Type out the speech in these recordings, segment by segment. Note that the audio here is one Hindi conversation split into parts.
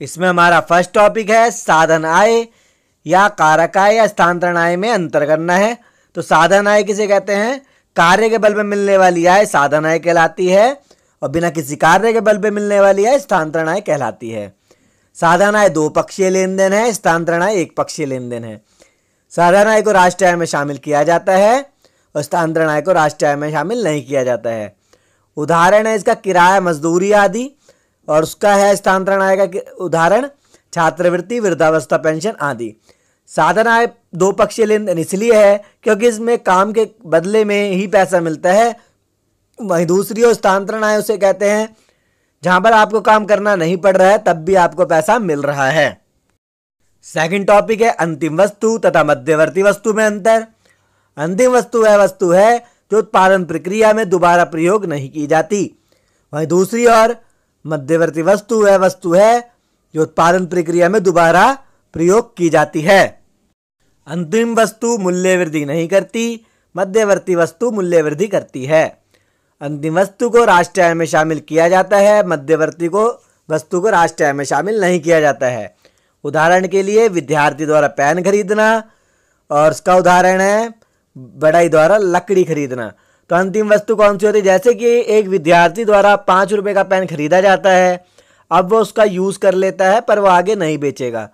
इसमें हमारा फर्स्ट टॉपिक है साधन आय या कारक आय या स्थानांतरण आय में अंतर करना है तो साधन आय किसे कहते हैं कार्य के बल पर मिलने वाली आय साधन आय कहलाती है और बिना किसी कार्य के बल पर मिलने वाली आय स्थानांतरण आय कहलाती है साधन आय दो पक्षीय लेन देन है स्थानांतरण आय एक पक्षीय लेन देन है साधन आय को राष्ट्रीय आय में शामिल किया जाता है और स्थानांतरण आय को राष्ट्रीय आय में शामिल नहीं किया जाता है उदाहरण है इसका किराया मजदूरी आदि और उसका है स्थानांतरण आएगा कि उदाहरण छात्रवृत्ति वृद्धावस्था पेंशन आदि साधन आय दो पक्षीय लेन इसलिए है क्योंकि इसमें काम के बदले में ही पैसा मिलता है वहीं दूसरी ओर स्थानांतरण आय उसे कहते हैं जहां पर आपको काम करना नहीं पड़ रहा है तब भी आपको पैसा मिल रहा है सेकंड टॉपिक है अंतिम वस्तु तथा मध्यवर्ती वस्तु में अंतर अंतिम वस्तु वह वस्तु है जो उत्पादन प्रक्रिया में दोबारा प्रयोग नहीं की जाती वहीं दूसरी ओर मध्यवर्ती वस्तु वह वस्तु है जो उत्पादन प्रक्रिया में दोबारा प्रयोग की जाती है अंतिम वस्तु मूल्य वृद्धि नहीं करती मध्यवर्ती वस्तु मूल्य वृद्धि करती है अंतिम वस्तु को राष्ट्रीय में शामिल किया जाता है मध्यवर्ती को वस्तु को राष्ट्रीय में शामिल नहीं किया जाता है उदाहरण के लिए विद्यार्थी द्वारा पेन खरीदना और उसका उदाहरण है बड़ाई द्वारा लकड़ी खरीदना तो अंतिम वस्तु कौन सी होती है जैसे कि एक विद्यार्थी द्वारा पाँच रुपये का पेन खरीदा जाता है अब वो उसका यूज़ कर लेता है पर वो आगे नहीं बेचेगा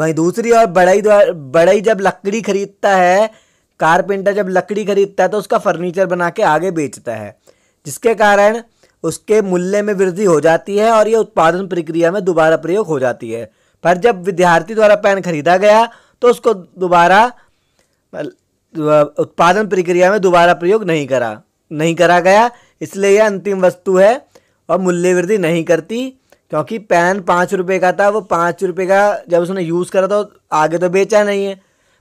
वहीं दूसरी और बड़ई द्वारा बड़ई जब लकड़ी खरीदता है कारपेंटर जब लकड़ी खरीदता है तो उसका फर्नीचर बना के आगे बेचता है जिसके कारण उसके मूल्य में वृद्धि हो जाती है और ये उत्पादन प्रक्रिया में दोबारा प्रयोग हो जाती है पर जब विद्यार्थी द्वारा पेन खरीदा गया तो उसको दोबारा उत्पादन प्रक्रिया में दोबारा प्रयोग नहीं करा नहीं करा गया इसलिए यह अंतिम वस्तु है और मूल्य वृद्धि नहीं करती क्योंकि पैन पाँच रुपये का था वो पाँच रुपये का जब उसने यूज़ करा तो आगे तो बेचा नहीं है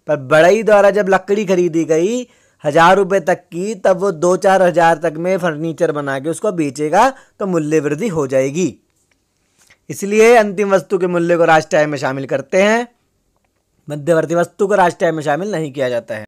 पर बढ़ई द्वारा जब लकड़ी खरीदी गई हज़ार रुपये तक की तब वो दो चार हज़ार तक में फर्नीचर बना के उसको बेचेगा तो मूल्य वृद्धि हो जाएगी इसलिए अंतिम वस्तु के मूल्य को राजटाय में शामिल करते हैं मध्यवर्ती वस्तु को राजटाय में शामिल नहीं किया जाता है